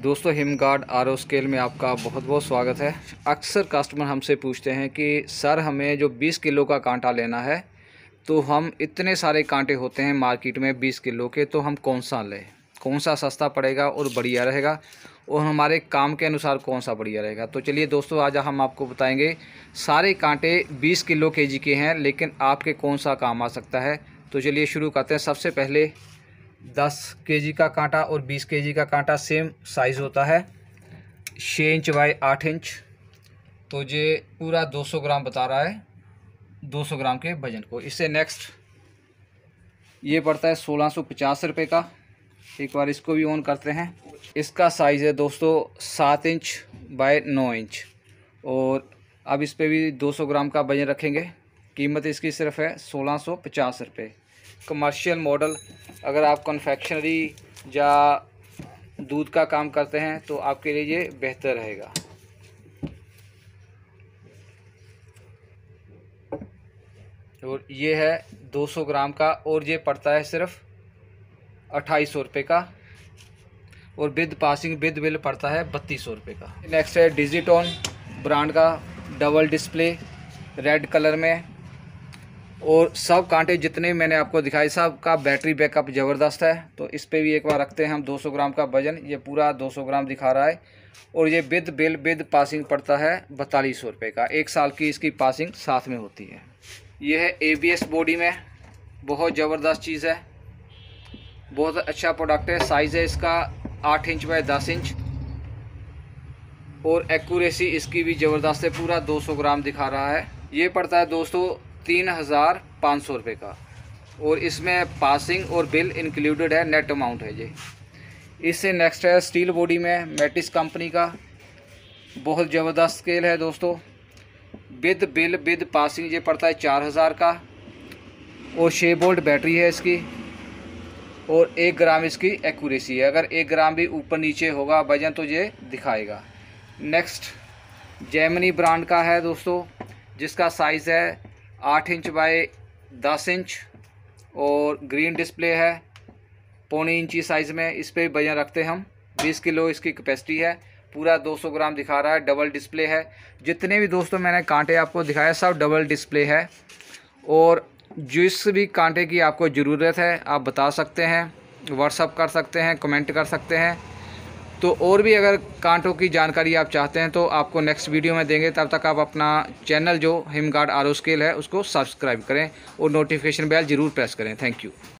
दोस्तों Him guard R O scale में आपका बहुत बहुत स्वागत है अक्सर कस्टमर हमसे पूछते हैं कि सर हमें जो 20 किलो का कांटा लेना है तो हम इतने सारे कांटे होते हैं मार्केट में 20 किलो के तो हम कौन सा लें कौन सा सस्ता पड़ेगा और बढ़िया रहेगा और हमारे काम के अनुसार कौन सा बढ़िया रहेगा तो चलिए दोस्तों आज हम आपको बताएँगे सारे कांटे बीस किलो के जी के हैं लेकिन आपके कौन सा काम आ सकता है तो चलिए शुरू करते हैं सबसे पहले दस के जी का कांटा और बीस के जी का कांटा सेम साइज़ होता है छः इंच बाई आठ इंच तो ये पूरा दो सौ ग्राम बता रहा है दो सौ ग्राम के वजन को इससे नेक्स्ट ये पड़ता है सोलह सौ पचास रुपये का एक बार इसको भी ऑन करते हैं इसका साइज़ है दोस्तों सात इंच बाय नौ इंच और अब इस पर भी दो सौ ग्राम का वजन रखेंगे कीमत इसकी सिर्फ है सोलह सौ पचास रुपये कमर्शियल मॉडल अगर आप कन्फेक्शनरी या दूध का काम करते हैं तो आपके लिए ये बेहतर रहेगा और ये है 200 ग्राम का और ये पड़ता है सिर्फ अट्ठाईस सौ रुपये का और विद पासिंग विद बिल पड़ता है बत्तीस सौ रुपये का नेक्स्ट है डिजिटॉन ब्रांड का डबल डिस्प्ले रेड कलर में और सब कांटे जितने मैंने आपको दिखाए सब का बैटरी बैकअप ज़बरदस्त है तो इस पर भी एक बार रखते हैं हम 200 ग्राम का वजन ये पूरा 200 ग्राम दिखा रहा है और ये विद बिल विद पासिंग पड़ता है बतालीस सौ रुपये का एक साल की इसकी पासिंग साथ में होती है ये है ए बॉडी में बहुत ज़बरदस्त चीज़ है बहुत अच्छा प्रोडक्ट है साइज़ है इसका आठ इंच बाय दस इंच और एक्यूरेसी इसकी भी ज़बरदस्त है पूरा 200 ग्राम दिखा रहा है ये पड़ता है दोस्तों तीन हज़ार पाँच सौ रुपये का और इसमें पासिंग और बिल इंक्लूडेड है नेट अमाउंट है ये इससे नेक्स्ट है स्टील बॉडी में मेटिस कंपनी का बहुत ज़बरदस्त स्केल है दोस्तों विद बिल विद पासिंग ये पड़ता है चार हज़ार का और छः बोल्ट बैटरी है इसकी और एक ग्राम इसकी एक्यूरेसी है अगर एक ग्राम भी ऊपर नीचे होगा वजन तो ये दिखाएगा नेक्स्ट जैमनी ब्रांड का है दोस्तों जिसका साइज़ है आठ इंच बाय दस इंच और ग्रीन डिस्प्ले है पौनी इंची साइज़ में इस पर वजन रखते हम बीस किलो इसकी कैपेसिटी है पूरा 200 ग्राम दिखा रहा है डबल डिस्प्ले है जितने भी दोस्तों मैंने कांटे आपको दिखाया सब डबल डिस्प्ले है और जिस भी कांटे की आपको ज़रूरत है आप बता सकते हैं व्हाट्सअप कर सकते हैं कमेंट कर सकते हैं तो और भी अगर कांटों की जानकारी आप चाहते हैं तो आपको नेक्स्ट वीडियो में देंगे तब तक आप अपना चैनल जो हिमगार्ड आर स्केल है उसको सब्सक्राइब करें और नोटिफिकेशन बेल ज़रूर प्रेस करें थैंक यू